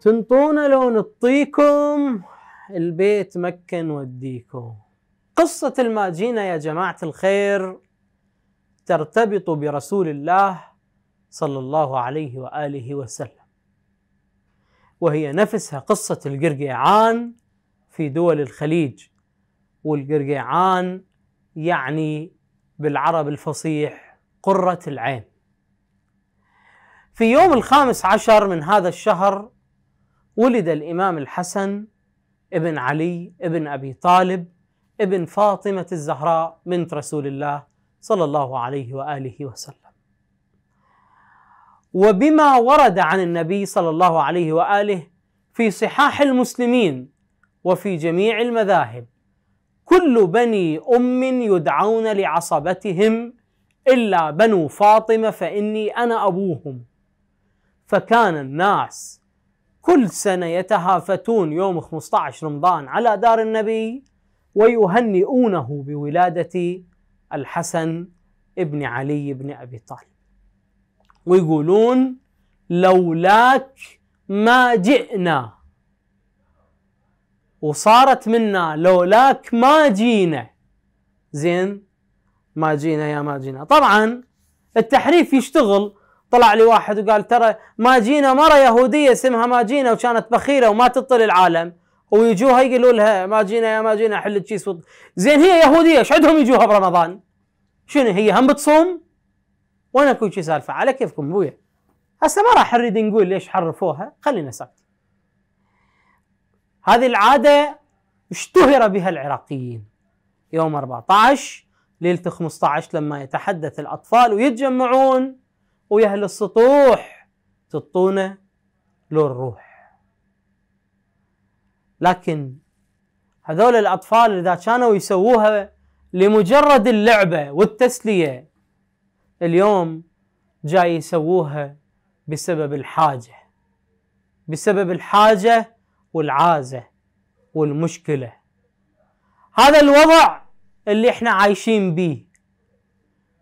تنطونا لو نطيكم البيت مكة نوديكم قصة الماجينة يا جماعة الخير ترتبط برسول الله صلى الله عليه وآله وسلم وهي نفسها قصة القرقيعان في دول الخليج والقرقيعان يعني بالعرب الفصيح قرة العين في يوم الخامس عشر من هذا الشهر ولد الإمام الحسن ابن علي ابن أبي طالب ابن فاطمة الزهراء بنت رسول الله صلى الله عليه وآله وسلم وبما ورد عن النبي صلى الله عليه وآله في صحاح المسلمين وفي جميع المذاهب كل بني أم يدعون لعصبتهم إلا بنو فاطمة فإني أنا أبوهم فكان الناس كل سنة يتهافتون يوم 15 رمضان على دار النبي ويهنئونه بولادة الحسن ابن علي بن أبي طالب ويقولون لولاك ما جئنا وصارت منا لولاك ما جينا زين ما جينا يا ما جينا طبعا التحريف يشتغل طلع لي واحد وقال ترى ماجينا مرة يهودية اسمها ماجينا وكانت بخيله وما تطل العالم ويجوها يقولوا لها ماجينا يا ماجينا حل الكيس زين هي يهودية ايش عندهم يجوها برمضان؟ شنو هي هم بتصوم؟ وانا كل شي سالفة على كيفكم ابويا هسه ما راح نريد نقول ليش حرفوها خلينا ساكت هذه العادة اشتهر بها العراقيين يوم 14 ليلة 15 لما يتحدث الأطفال ويتجمعون ويا أهل السطوح تطونا له الروح لكن هذول الأطفال إذا كانوا يسووها لمجرد اللعبة والتسلية اليوم جاي يسووها بسبب الحاجة بسبب الحاجة والعازة والمشكلة هذا الوضع اللي احنا عايشين بيه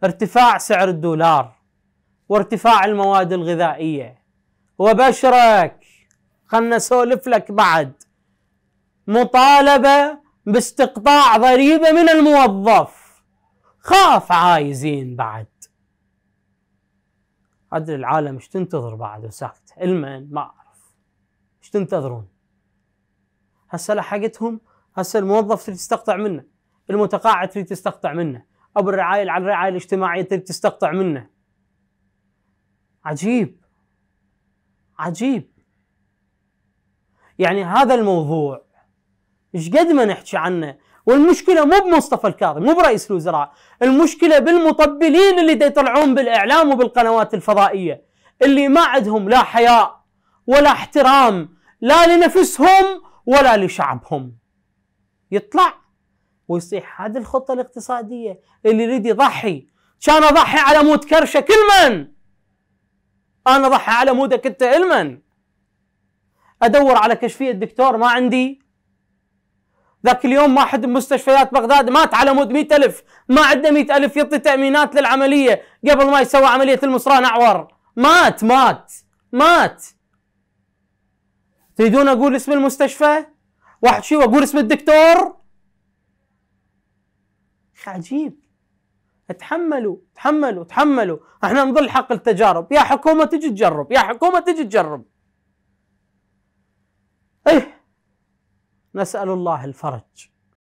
ارتفاع سعر الدولار وارتفاع المواد الغذائيه وبشرك خلنا نسولف لك بعد مطالبه باستقطاع ضريبه من الموظف خاف عايزين بعد عدل العالم ايش تنتظر بعد وساكت المن ما اعرف ايش تنتظرون هسه لحقتهم هسه الموظف تريد تستقطع منه المتقاعد تريد تستقطع منه ابو الرعايه على الرعايه الاجتماعيه تريد تستقطع منه عجيب عجيب يعني هذا الموضوع ايش قد ما نحكي عنه والمشكله مو بمصطفى الكاظم مو برئيس الوزراء المشكله بالمطبلين اللي يطلعون بالاعلام وبالقنوات الفضائيه اللي ما عندهم لا حياء ولا احترام لا لنفسهم ولا لشعبهم يطلع ويصيح هذه الخطه الاقتصاديه اللي يريد يضحي كان اضحي على موت كرشه كل من انا ضحى على مودك انت علما ادور على كشفيه دكتور ما عندي ذاك اليوم ما حد مستشفيات بغداد مات على مود 100000 ما عنده 100000 يعطي تامينات للعمليه قبل ما يسوي عمليه المصران اعور مات مات مات تريدون اقول اسم المستشفى واحد شيء واقول اسم الدكتور عجيب تحملوا تحملوا تحملوا احنا نظل حق التجارب يا حكومة تجي تجرب يا حكومة تجي تجرب ايه نسأل الله الفرج